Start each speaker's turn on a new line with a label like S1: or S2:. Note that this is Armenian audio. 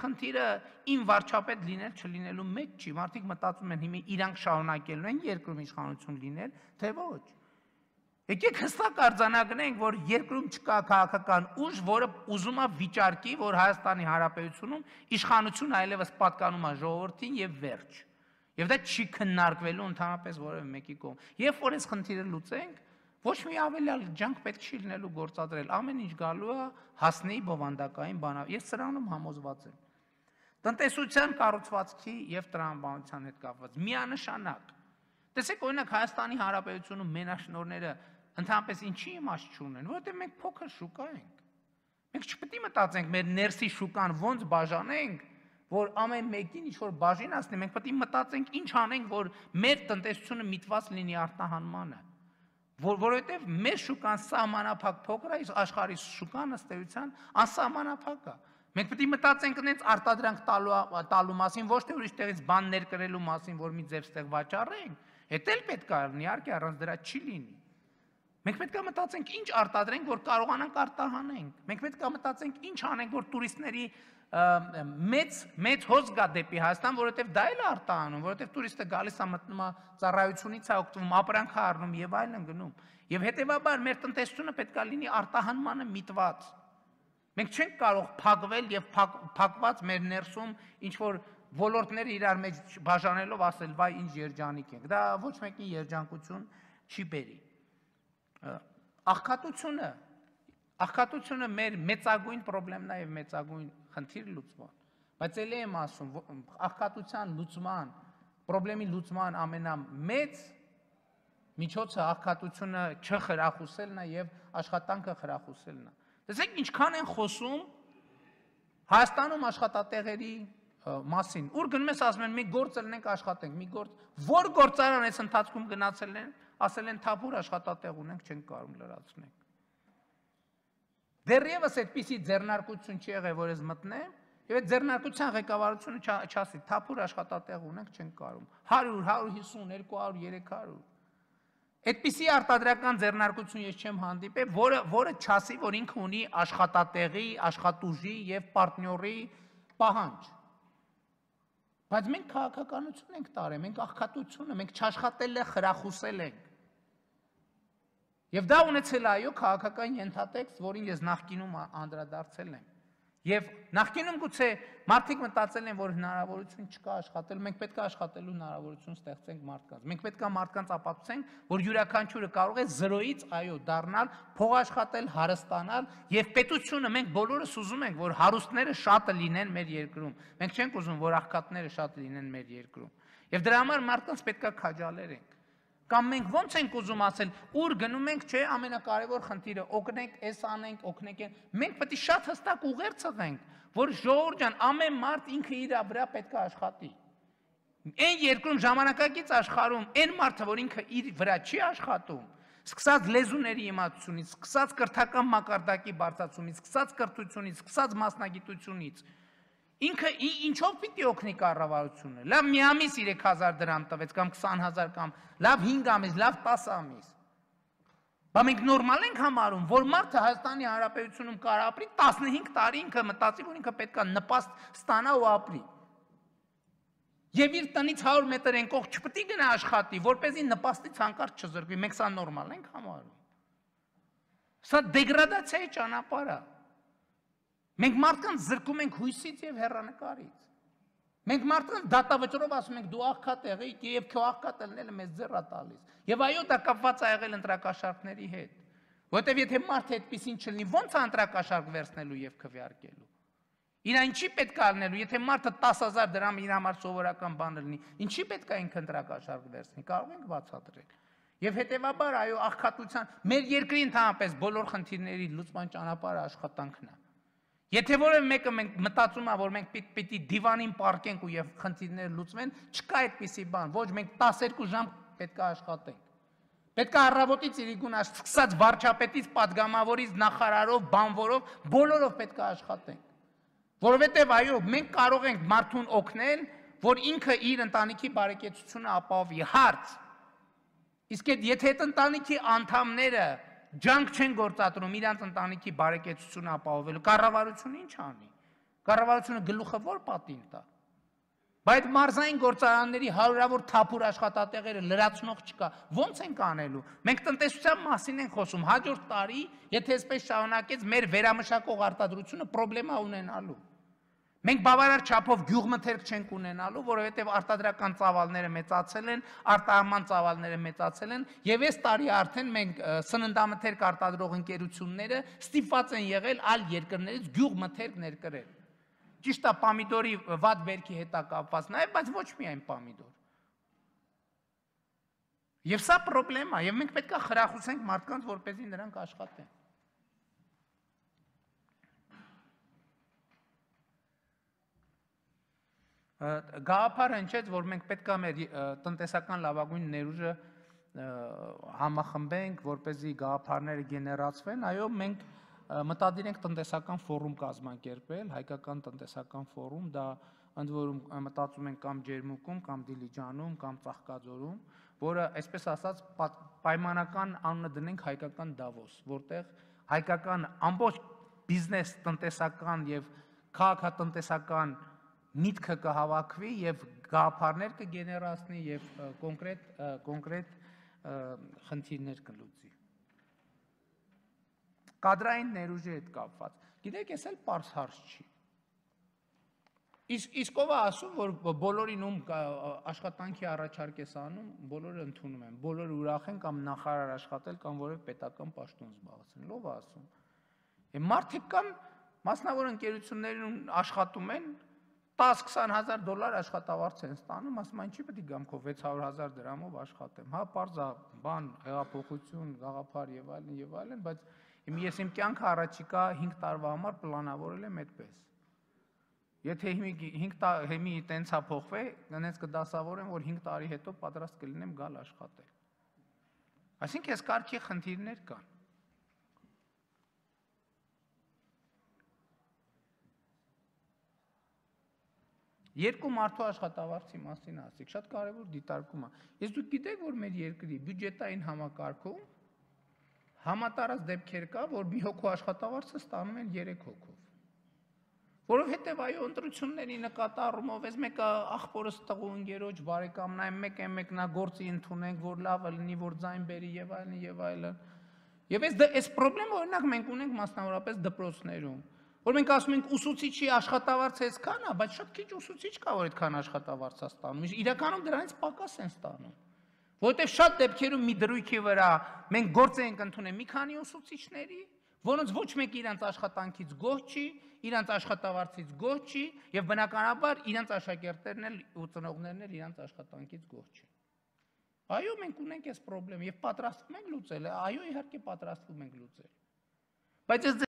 S1: խնդիրը ին վարչապետ լինել չլինելու մեջ չի, մարդիկ մտածում են հիմա իրանք շահոնակելու են երկրում իշխանություն լինել, թե ոչ։ Եկեք հստակ արձանագրենք, որ երկրում չկա քաղաքական ուժ, որը ուզում է վիճարկի, որ Հայաստանի Հանրապետությունում իշխանություն այլևս պատկանում է ժողովրդին եւ վերջ։ Եվ դա չի քննարկվելու ընդհանրապես որևէ մեկի կողմ։ Երբ որ այս խնդիրը լուծենք, ոչ մի ավելյալ ջանք պետք չի լինելու գործադրել։ Ամեն ինչ գալու է հասնեի բովանդակային բանավ։ Ես սրանում համոզված եմ տնտեսության կառուցվածքի եւ տրամաբանության հետ կապված միանշանակ։ Տեսեք, օրինակ Հայաստանի Հանրապետությունում մենաշնորները ընդհանրապես ինչի իմաստ չունեն, որովհետեւ մենք փոքր շուկա ենք։ Մենք չպետք է մտածենք մեր ներսի շուկան ոնց բաժանենք, որ ամեն մեկին ինչ որ բաժին ասնի, մենք պետք է մտածենք ինչ անենք, որ մեր տնտեսությունը միտված լինի արտահանմանը որ որովհետև մեր շուկան սահմանափակ փոքր է, աշխարհի շուկան ըստեյության անսահմանափակ է։ Մենք պետք է մտածենք նենց արտադրանք տալու տալու մասին, ոչ թե ուրիշտեղից բան ներկրելու մասին, որ մի ձև ստեղ վաճառենք։ Էդ էլ պետք է իհարկե առանց դրա չի լինի։ Մենք պետք է մտածենք ինչ արտադրենք, որ կարողանանք արտահանենք։ Մենք պետք է մտածենք ինչ անենք, որ տուրիստների մեծ մեծ հոզ գա դեպի Հայաստան, որովհետև դա էլ արտահանում, որովհետև տուրիստը գալիս է մտնում է ծառայությունից, է օգտվում, ապրանք է առնում եւ այլն գնում։ Եվ հետեւաբար մեր տնտեսությունը պետք է լինի արտահանմանը միտված։ Մենք չենք կարող փակվել եւ փակված մեր ներսում ինչ որ ոլորտները իրար մեջ բաժանելով ասել, վայ ինչ երջանիկ ենք։ Դա ոչ մեկի երջանկություն չի բերի։ Աղքատությունը, աղքատությունը մեր մեծագույն խնդրեմն է եւ մեծագույն խնդիր լուծման։ Բայց ելի եմ ասում, աղքատության լուծման, խնդրեմի լուծման ամենամեծ միջոցը աղքատությունը չխրախուսելն է եւ աշխատանքը խրախուսելն է։ Տեսեք ինչքան են խոսում Հայաստանում աշխատատեղերի մասին։ Ուր գնում ես ասում են մի գործ ելնենք աշխատենք, մի գործ։ Որ գործարան այս ընթացքում գնացել են, ասել են թափուր աշխատատեղ ունենք, չենք կարող լրացնենք։ Դեռևս այդպիսի ձեռնարկություն չի եղել, որ ես մտնեմ, եւ այդ ձեռնարկության ղեկավարությունը չասի թափուր աշխատատեղ ունենք, չենք կարող։ 100, 150, 200, 300 Այդպիսի արտադրական ձեռնարկություն ես չեմ հանդիպել, որը որը չասի, որ ինքը ունի աշխատատեղի, աշխատուժի եւ պարտնյորի պահանջ։ Բայց մենք քաղաքականություն ենք տարել, մենք աղքատությունը, մենք չաշխատելը խրախուսել ենք։ Եվ դա ունեցել է այո քաղաքական ենթատեքստ, որին ես նախկինում անդրադարձել եմ։ Եվ նախկինում գուցե մարդիկ մտածել են, որ հնարավորություն չկա աշխատել, մենք պետք է աշխատելու հնարավորություն ստեղծենք մարդկանց։ Մենք պետք է մարդկանց ապացուցենք, որ յուրաքանչյուրը կարող է 0-ից այո դառնալ, փող աշխատել, հարստանալ, եւ պետությունը մենք բոլորս ուզում ենք, որ հարուստները շատը լինեն մեր երկրում։ Մենք չենք ուզում, որ աղքատները շատ լինեն մեր երկրում։ Եվ դրա համար մարդկանց պետք է քաջալերենք։ Կամ մենք ո՞նց ենք ուզում ասել, ուր գնում ենք, չէ, ամենակարևոր խնդիրը, օգնենք, էս անենք, օգնենք են։ Մենք պետք է շատ հստակ ուղեր ցղենք, որ ժողովուրդ ջան, ամեն մարդ ինքը իր վրա պետք է աշխատի։ Այն երկրում ժամանակակից աշխարհում այն մարդը, որ ինքը իր վրա չի աշխատում, սկսած լեզուների իմացությունից, սկսած կրթական մակարդակի բարձրացումից, սկսած կրթությունից, սկսած մասնագիտությունից, ինքը ինչով պիտի օգնի կառավարությունը։ Լավ մի ամիս 3000 դրամ տվեց կամ 20000 կամ լավ 5 ամիս, լավ 10 ամիս։ Բա մենք նորմալ ենք համարում, որ մարդը Հայաստանի Հանրապետությունում կար ապրի 15 տարի ինքը մտածի, որ ինքը պետքա նպաստ ստանա ու ապրի։ Եվ իր տնից 100 մետր ենքող չպետք է գնա աշխատի, որպեսզի նպաստի ցանկարծ չզրկվի։ Մենք սա նորմալ ենք համարում։ Սա դեգրադացիայի ճանապարհ է։ ճանապարը, Մենք մարդկանց զրկում ենք հույսից եւ հեռանկարից։ Մենք մարդկանց դատավճռով ասում ենք դու աղքա տեղիկ եւ քո աղքա տելնելը մեզ ձեռա տալիս։ Եվ այո, դա կապված է եղել ընտրակաշարքների հետ։ Որտեւ եթե մարդը այդպեսին չլինի, ո՞նց է ընտրակաշարք վերցնելու եւ քվյարկելու։ Իրան ինչի պետք է անելու, եթե մարդը 10000 դրամ իր համար սովորական բան լինի, ինչի պետք է ինքն ընտրակաշարք վերցնի, կարող ենք բացատրել։ Եվ հետեւաբար, այո, աղքատության մեր երկրի ընդհանրապես բոլոր խնդիրների լուծման ճանապարհը աշխատանքն է։ Եթե որևէ մեկը մենք մտածում է, որ մենք պիտի պիտ, դիվանին պարկենք ու եւ խնդիրները լուծվեն, չկա այդպիսի բան։ Ոչ, մենք 12 ժամ պետք է աշխատենք։ Պետք է առավոտից իրիկուն աշ սկսած վարչապետից, падգամավորից, նախարարով, բանվորով, բոլորով պետք է աշխատենք։ Որովհետեւ այո, մենք կարող ենք մարդուն օգնել, որ ինքը իր ընտանիքի բարեկեցությունը ապահովի հարց։ Իսկ եթե այդ ընտանիքի անդամները ջանք չեն գործադրում իրանց ընտանիքի բարեկեցությունը ապահովելու։ Կառավարությունը ինչ անի։ Կառավարությունը գլուխը ո՞ր պատին տա։ Բայց մարզային գործարանների հարյուրավոր թափուր աշխատատեղերը լրացնող չկա։ Ոնց են կանելու։ Մենք տնտեսության մասին ենք խոսում։ Հաջորդ տարի, եթե այսպես շարունակեց, մեր վերամշակող արտադրությունը խնդրեմա ունենալու։ Մենք բավարար չափով գյուղմթերք չենք ունենալու, որովհետև արտադրական ծավալները մեծացել են, արտահանման ծավալները մեծացել են, եւ այս տարի արդեն մենք սննդամթերք արտադրող ընկերությունները ստիպված են եղել այլ երկրներից գյուղմթերք ներկրել։ Ճիշտ է, պամիդորի վատ βέρքի հետ է կապված, նաեւ բայց ոչ միայն պամիդոր։ Եվ սա խնդրեմ է, եւ մենք պետք է խրախուսենք մարդկանց, որպեսզի նրանք աշխատեն։ Գաղափարը ինչեց, որ մենք պետք է մեր տնտեսական լավագույն ներուժը համախմբենք, որ เป զի գաղափարները գեներացվեն, այո, մենք մտադիր ենք տնտեսական ֆորում կազմակերպել, հայկական տնտեսական ֆորում, դա ընդ որում մտածում ենք կամ Ջերմուկում, կամ Դիլիջանում, կամ Ծաղկաձորում, որը այսպես ասած պայմանական անունը դնենք հայկական Դավոս, որտեղ հայկական ամբողջ բիզնես, տնտեսական եւ քաղաքատնտեսական և միտքը կհավաքվի եւ գաղափարներ կգեներացնի եւ կոնկրետ կոնկրետ խնդիրներ կլուծի։ Կադրային ներուժի հետ կապված։ Գիտեք, ես էլ པարս հարց չի։ Իս իսկովա ասում, որ բոլորին ում աշխատանքի առաջարկ ես անում, բոլորը ընդունում են, բոլորը ուրախ են կամ նախարար աշխատել կամ որևէ պետական պաշտոն զբաղեցնել։ Լավ ասում։ Եմ մարդիկ կան մասնավոր ընկերություններում աշխատում են, 10-20000 դոլար աշխատավարձ են ստանում, ասում են, ինչի՞ պետք է գամ քո 600000 դրամով աշխատեմ։ Հա, parza բան, հեղափոխություն, գաղափար եւ այլն եւ այլն, բայց իմ ես իմ կյանքը առաջիկա 5 տարվա համար պլանավորել եմ այդպես։ Եթե հիմի 5 հիմի տենց հա փոխվի, նենց կդասավորեմ, որ 5 տարի հետո պատրաստ կլինեմ գալ աշխատել։ Այսինքն, այս կարգի խնդիրներ կան։ Երկու մարդու աշխատավարձի մասին ասեք, շատ կարևոր դիտարկում է։ Ես դուք գիտեք, որ մեր երկրի բյուջետային համակարգում համատարած դեպքեր կա, որ մի հոգու աշխատավարձը ստանում են 3 հոգով որովհետև այո ընտրությունների նկատառումով ես մեկը ախորս տղու ընկերոջ բարեկամն այն մեկ այն մեկնա գործի ընդունենք որ լավը լինի որ ձայն բերի եւ այլն եւ այլն եւ այս այս դե, խնդրեմը օրինակ մենք ունենք մասնավորապես դպրոցներում Որ մենք ասում ենք ուսուցիչի աշխատավարձը այսքան է, բայց շատ քիչ ուսուցիչ կա, որ այդքան աշխատավարձ է ստանում։ Իրականում դրանից պակաս են ստանում։ Որտեւ շատ դեպքերում մի դրույքի վրա մենք գործ ենք ընդունել մի քանի ուսուցիչների, որոնց ոչ մեկ իրանց աշխատանքից գոհ չի, իրանց աշխատավարձից գոհ չի եւ բնականաբար իրանց աշակերտներն էլ ու ծնողներն էլ իրանց աշխատանքից գոհ չեն։ Այո, մենք ունենք այս խնդրեմ եւ պատրաստվում ենք լուծել։ Այո, իհարկե պատրաստվում ենք լուծել։ Բայց այս